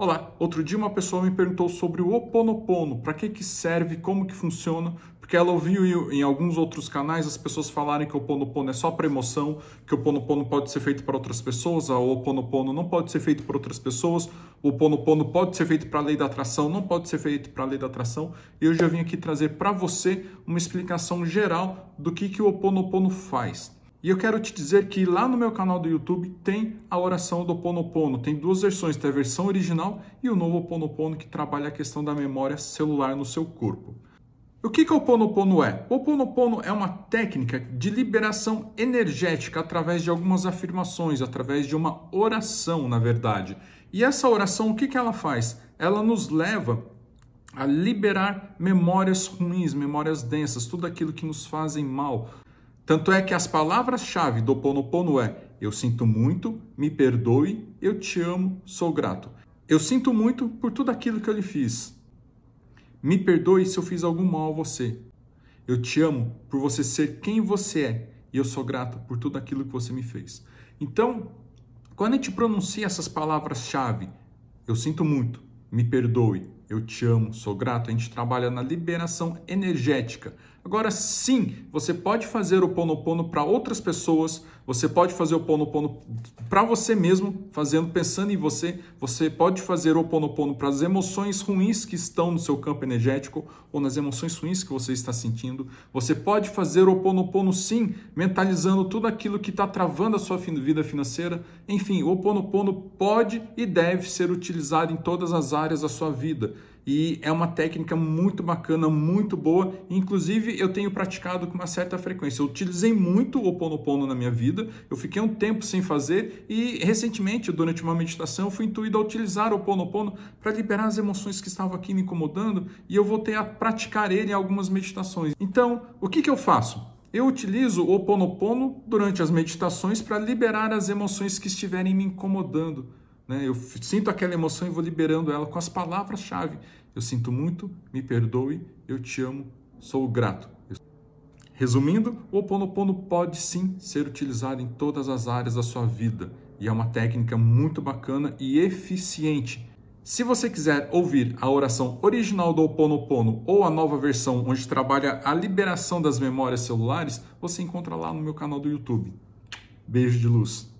Olá, outro dia uma pessoa me perguntou sobre o Oponopono, para que que serve, como que funciona, porque ela ouviu em alguns outros canais as pessoas falarem que o Oponopono é só para emoção, que o Oponopono pode ser feito para outras pessoas, o Oponopono não pode ser feito para outras pessoas, o Oponopono pode ser feito para a lei da atração, não pode ser feito para a lei da atração, e hoje eu vim aqui trazer para você uma explicação geral do que que o Oponopono faz. E eu quero te dizer que lá no meu canal do YouTube tem a oração do Ponopono. Tem duas versões, tem a versão original e o novo Ponopono que trabalha a questão da memória celular no seu corpo. O que, que o Ponopono é? O Ponopono é uma técnica de liberação energética através de algumas afirmações, através de uma oração, na verdade. E essa oração, o que, que ela faz? Ela nos leva a liberar memórias ruins, memórias densas, tudo aquilo que nos fazem mal, tanto é que as palavras-chave do Ponopono é eu sinto muito, me perdoe, eu te amo, sou grato. Eu sinto muito por tudo aquilo que eu lhe fiz. Me perdoe se eu fiz algum mal a você. Eu te amo por você ser quem você é e eu sou grato por tudo aquilo que você me fez. Então, quando a gente pronuncia essas palavras-chave, eu sinto muito, me perdoe, eu te amo, sou grato, a gente trabalha na liberação energética, Agora sim, você pode fazer o ponopono para outras pessoas, você pode fazer o ponopono para você mesmo, fazendo pensando em você, você pode fazer o ponopono para as emoções ruins que estão no seu campo energético ou nas emoções ruins que você está sentindo. Você pode fazer o ponopono sim, mentalizando tudo aquilo que está travando a sua vida financeira. Enfim, o ponopono pode e deve ser utilizado em todas as áreas da sua vida e é uma técnica muito bacana, muito boa. Inclusive, eu tenho praticado com uma certa frequência. Eu utilizei muito o Ponopono na minha vida, eu fiquei um tempo sem fazer e recentemente, durante uma meditação, fui intuído a utilizar o Ponopono para liberar as emoções que estavam aqui me incomodando e eu voltei a praticar ele em algumas meditações. Então, o que, que eu faço? Eu utilizo o Ponopono durante as meditações para liberar as emoções que estiverem me incomodando. Né? Eu sinto aquela emoção e vou liberando ela com as palavras-chave. Eu sinto muito, me perdoe, eu te amo, sou grato. Resumindo, o Oponopono pode sim ser utilizado em todas as áreas da sua vida e é uma técnica muito bacana e eficiente. Se você quiser ouvir a oração original do Ho Oponopono ou a nova versão onde trabalha a liberação das memórias celulares, você encontra lá no meu canal do YouTube. Beijo de luz.